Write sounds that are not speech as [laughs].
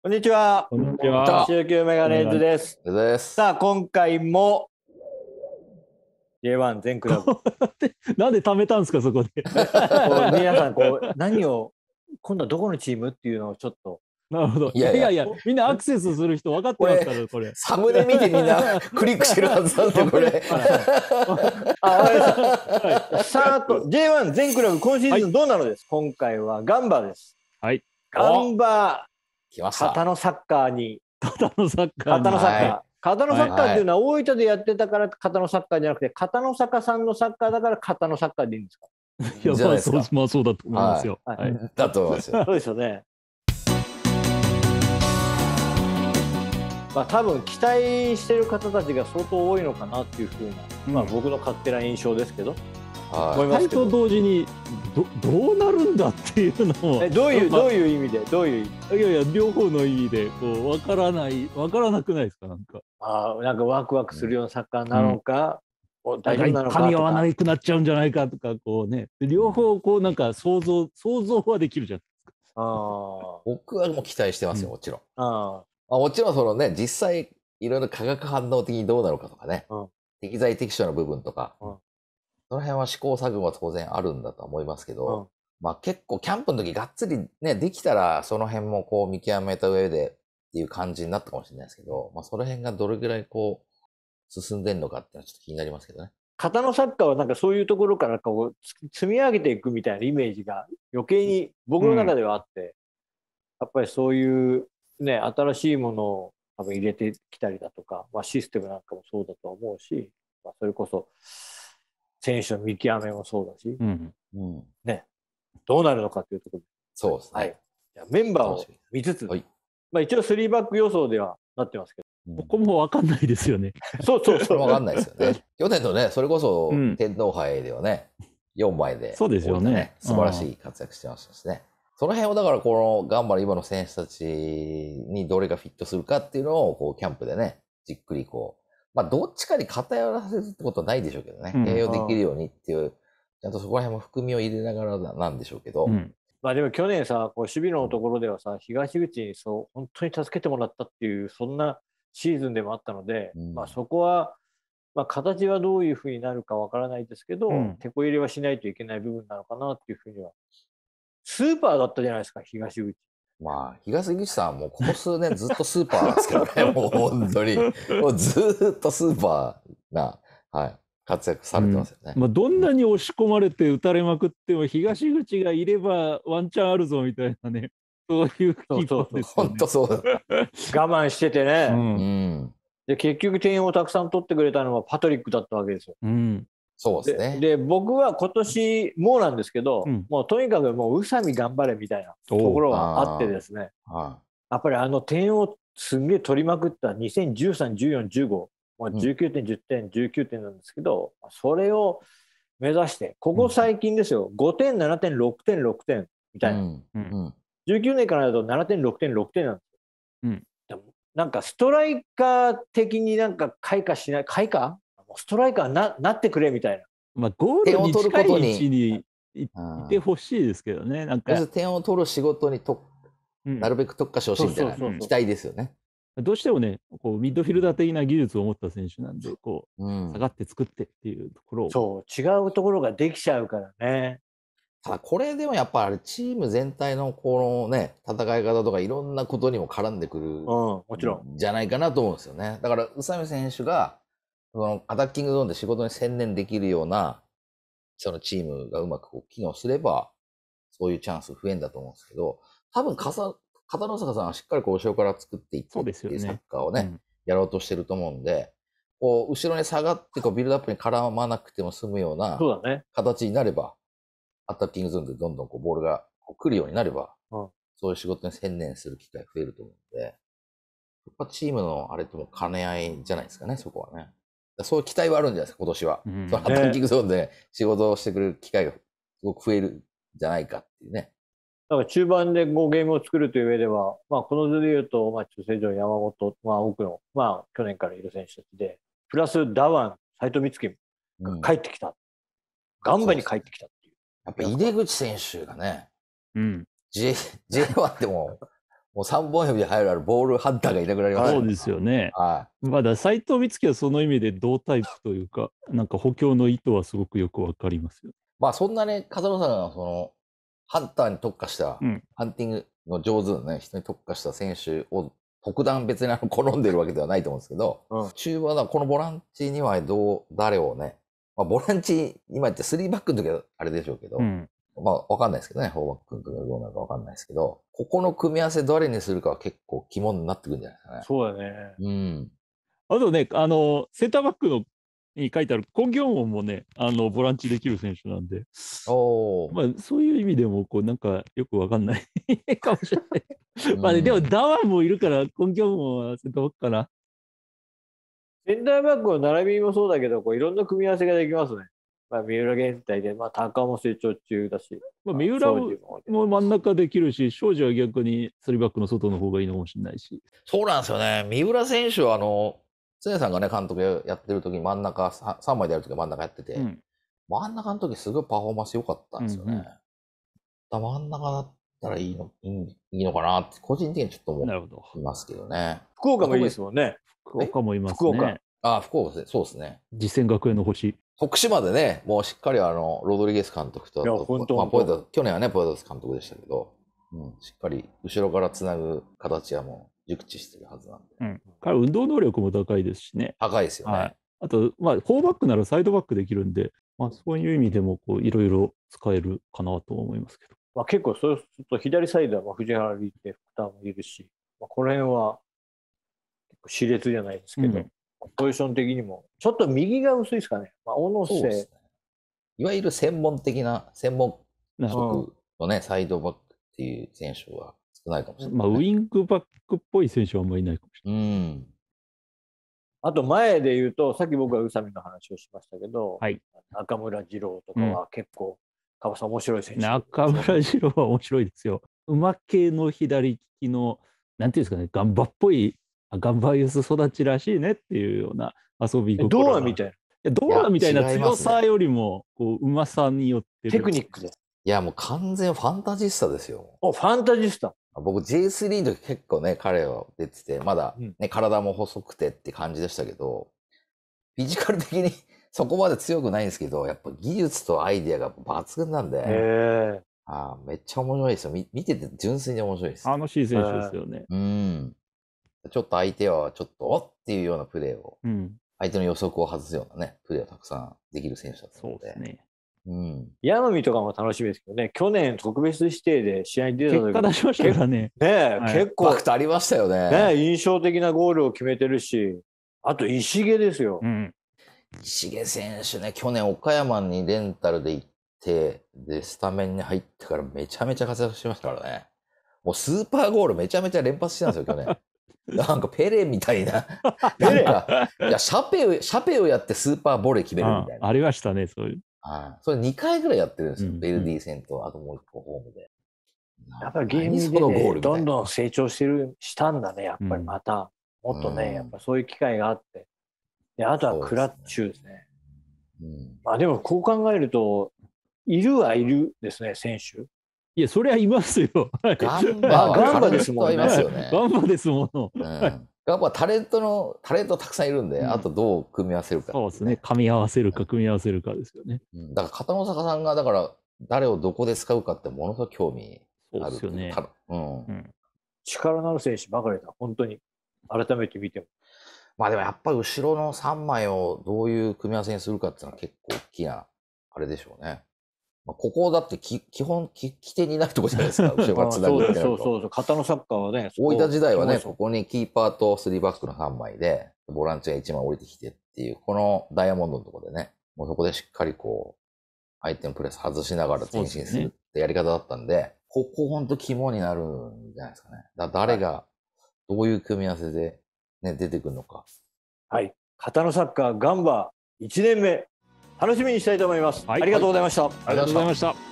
こんにちは。こんにちは。中級メガネーズです。さあ、今回も J1 全クラブ。[laughs] なんで貯めたんですか、そこで。皆さん、こう、何を、今度はどこのチームっていうのをちょっと。なるほど。いやいやいや、みんなアクセスする人分かってますから、これ。サムネ見てみんなクリックしてるはずなんで、これ。[laughs] あ、さあ、と、J1 全クラブ今シーズンどうなのです、今回はガンバです。はい。ガンバ来ました。型のサッカーに。型のサッカー型のサッカー。はい型のサッカーっていうのは大分でやってたから型のサッカーじゃなくて型の坂さんのサッカーだから型のサッカーでいいんですかいやまあそうまあそうだと思いますよ。はいはい、だと思いますよ。[laughs] そうですよね。まあ多分期待してる方たちが相当多いのかなっていうふうな、まあ僕の勝手な印象ですけど。うはい、と同時にどどうなるんだっていうのもえどういうどういう意味でどういういやいや両方の意味でこう分からない分からなくないですかなんかあなんかワクワクするような作家なのか、うん、大丈夫なのかか合わなくなっちゃうんじゃないかとかこうね両方こうなんか想像想像はできるじゃないですかあ僕はもう期待してますよ、もちろんあ、まあもちろんそのね実際いろいろ化学反応的にどうなのかとかね、うん、適材適所の部分とか、うんその辺は試行錯誤は当然あるんだと思いますけど、うん、まあ結構キャンプの時がっつりね、できたらその辺もこう見極めた上でっていう感じになったかもしれないですけど、まあその辺がどれぐらいこう進んでんのかっていうのはちょっと気になりますけどね。型のサッカーはなんかそういうところからこう積み上げていくみたいなイメージが余計に僕の中ではあって、うん、やっぱりそういうね、新しいものを多分入れてきたりだとか、まあ、システムなんかもそうだと思うし、まあ、それこそ選手の見極めもそうだし、うんうんね、どうなるのかというところそうですね、はい、メンバーを見つつ、はい、まあ、一応スリーバック予想ではなってますけど、うん、ここも分かんないですよね。そうそうそう。分かんないですよね。[laughs] 去年のね、それこそ天皇杯ではね、うん、4枚で、そうですよね素晴らしい活躍してましたしね。その辺をだから、このガンバの今の選手たちにどれがフィットするかっていうのを、こう、キャンプでね、じっくりこう、まあ、どっちかに偏らせるってことはないでしょうけどね、うん、併用できるようにっていう、ちゃんとそこら辺も含みを入れながらなんでしょうけど。うん、まあ、でも去年さ、こう守備のところではさ、東口にそう本当に助けてもらったっていう、そんなシーズンでもあったので、うん、まあ、そこは、まあ、形はどういうふうになるかわからないですけど、手こ入れはしないといけない部分なのかなっていうふうには。スーパーだったじゃないですか、東口。まあ、東口さんもここ数年ずっとスーパーですけどね、[laughs] もう本当に。もうずっとスーパーな、はい、活躍されてますよね。うん、まあ、どんなに押し込まれて打たれまくっても、東口がいればワンチャンあるぞみたいなね、そういう気分です、ね、本当そう我慢しててね。うん、で結局点をたくさん取ってくれたのはパトリックだったわけですよ。うんそうですね。で僕は今年もうなんですけど、うん、もうとにかくもう宇佐美頑張れみたいなところがあってですね。やっぱりあの点をすんげえ取りまくった2013、14、15、まあ、19点、10点、19点なんですけど、それを目指して、ここ最近ですよ、うん、5点、7点、6点、6点みたいな。うんうん、19年からだと7点、6点、6点なんですよ。うん、でもなんかストライカー的になんか開花しない、開花もうストライカーななってくれみたいな。まあ、ゴールに近い位置にいてほしいですけどね、なんか。点を取る仕事にと、なるべく特化してほしいみたいな期待ですよね。どうしてもね、こうミッドフィルダー的な技術を持った選手なんで、こう、下がって作ってっていうところを。そう、違うところができちゃうからね。ただ、これでもやっぱりチーム全体のこのね、戦い方とかいろんなことにも絡んでくる、うん、もちろんじゃないかなと思うんですよね。だから、宇佐美選手がそのアタッキングゾーンで仕事に専念できるような、そのチームがうまくこう機能すれば、そういうチャンス増えんだと思うんですけど、多分か片野坂さんはしっかりこう後ろから作っていってっていうサッカーをね、ねうん、やろうとしてると思うんで、こう後ろに下がってこうビルドアップに絡まなくても済むような形になれば、ね、アタッキングゾーンでどんどんこうボールがこう来るようになれば、うん、そういう仕事に専念する機会増えると思うんで、やっぱチームのあれとも兼ね合いじゃないですかね、そこはね。そういう期待はあるんじゃないですか、今年は。うん、そのハッキングゾーンで仕事をしてくれる機会がすごく増えるんじゃないかっていうね。だから中盤で5ゲームを作るという上では、まあ、この図でいうと、まあ、中正常、山本、まあ、多くの、まあ、去年からいる選手たちで、プラスダワン、斎藤光希が帰ってきた。うん、ガンバに帰ってきたっていう。やっぱ井出口選手がね、うん、J、1ってももう3本指に入るあるボールハンターがいなくなりました、ね、そうですよね。はい。まだ斎藤光樹はその意味で同タイプというか、なんか補強の意図はすごくよくわかりますよ。まあそんなね、風間さんがその、ハンターに特化した、うん、ハンティングの上手なね、人に特化した選手を特段別にあの好んでるわけではないと思うんですけど、うん、中盤はこのボランチにはどう、誰をね、まあ、ボランチ、今言って3バックの時はあれでしょうけど、まあ、わかんないですけどね、ホーバック君がどうなるかわかんないですけど、ここの組み合わせどれにするかは結構肝になってくるんじゃないですかね。そうだね。うん。あとね、あの、センターバックのに書いてある、コン・ギョンンもね、あの、ボランチできる選手なんで、おまあ、そういう意味でも、こう、なんか、よくわかんない [laughs] かもしれない。まあね、でも、ダワンもいるから、コン・ギョンンはセンターバックかな。センターバックの並びもそうだけど、こういろんな組み合わせができますね。まあ、三浦現在で、まあ、高も成長中だし、まあ、三浦も真ん中できるし、庄司は逆にスリバックの外の方がいいのかもしれないし。そうなんですよね、三浦選手はあの、常さんがね、監督やってる時真ん中3、枚でやる時真ん中やってて、うん、真ん中の時すごいパフォーマンス良かったんですよね。うんうん、真ん中だったらいいのいいのかなって、個人的にちょっと思いますけどね。福岡もいいですもんね。福岡もいますね。福岡。ああ、福岡そうですね。実践学園の星。徳島でね、もうしっかりあの、ロドリゲス監督と、とまあ、ポエト去年はね、ポエトス監督でしたけど、うん、しっかり後ろからつなぐ形はもう熟知してるはずなんで。うん、彼、運動能力も高いですしね。高いですよね。はい、あと、まあ、4バックならサイドバックできるんで、まあ、そういう意味でも、こう、いろいろ使えるかなと思いますけど。まあ、結構、そうすると、左サイドは藤原リって、福田もいるし、まあ、この辺は、結構、熾烈じゃないですけど、うんポジション的にも。ちょっと右が薄いですかね。まあ、小野瀬、ね、いわゆる専門的な、専門職のね、サイドバックっていう選手は少ないかもしれない、ね、まあ、ウイングバックっぽい選手はあんまりいないかもしれない。うんあと前で言うと、さっき僕は宇佐美の話をしましたけど、はい、中村二郎とかは結構、川、うん、さん、面白い選手中村二郎は面白いですよ。馬系の左利きの、なんていうんですかね、頑張っぽいガンバユス育ちらしいねっていうような遊び心ドアみたいな。ドアみたいな強さよりも、こう、まさによってテクニックで。いや、もう完全ファンタジスタですよ。お、ファンタジスタ。僕 J3 の時結構ね、彼は出てて、まだね、うん、体も細くてって感じでしたけど、フィジカル的に [laughs] そこまで強くないんですけど、やっぱ技術とアイディアが抜群なんで、あめっちゃ面白いですよ見。見てて純粋に面白いです。楽しい選手ですよね。うん。ちょっと相手はちょっとっていうようなプレーを、うん、相手の予測を外すようなね、プレーをたくさんできる選手だったので。そうですね。うん、山見とかも楽しみですけどね、去年特別指定で試合に出た時結果出しましたからね。ね、はい、結構。ありましたよね。ね、印象的なゴールを決めてるし、あと石毛ですよ。うん、石毛選手ね、去年岡山にレンタルで行って、で、スタメンに入ってからめちゃめちゃ活躍しましたからね。もうスーパーゴールめちゃめちゃ連発してたんですよ、去年。なんかペレみたいな。[laughs] ペレいやシャペを、シャペをやってスーパーボレー決めるみたいな。ありましたね、そういう。い。それ2回ぐらいやってるんですよ。ベルディ戦と、あともう1個ホームで。やっぱりゲームで、ルどんどん成長してる、したんだね、やっぱりまた。うん、もっとね、やっぱそういう機会があって。で、あとはクラッチューですね。すねうん、まあでもこう考えると、いるはいるですね、選手。いや、それはいますよ。ガンバガンバですもんね。ガンバですもの。ガンバタレントの、タレントたくさんいるんで、あとどう組み合わせるか、そうですね。噛み合わせるか、組み合わせるかですよね。だから、片野坂さんが、だから、誰をどこで使うかって、ものすごく興味ある。ですよね。力のある選手ばかりだ、本当に。改めて見ても。まあでもやっぱり後ろの3枚をどういう組み合わせにするかっていうのは結構大きな、あれでしょうね。まあ、ここだってき基本き起点にないとこじゃないですか、[laughs] 後ろからつなぐそうそうそう、型のサッカーはね、大分時代はね、ここにキーパーとスリーバックの3枚で、ボランチが1枚降りてきてっていう、このダイヤモンドのところでね、もうそこでしっかりこう、相手のプレス外しながら前進するってやり方だったんで、でね、ここ本当肝になるんじゃないですかね。だ誰が、どういう組み合わせで、ね、出てくるのか。はい。型のサッカーガンバ1年目楽しみにしたいと思います、はい、ありがとうございましたありがとうございました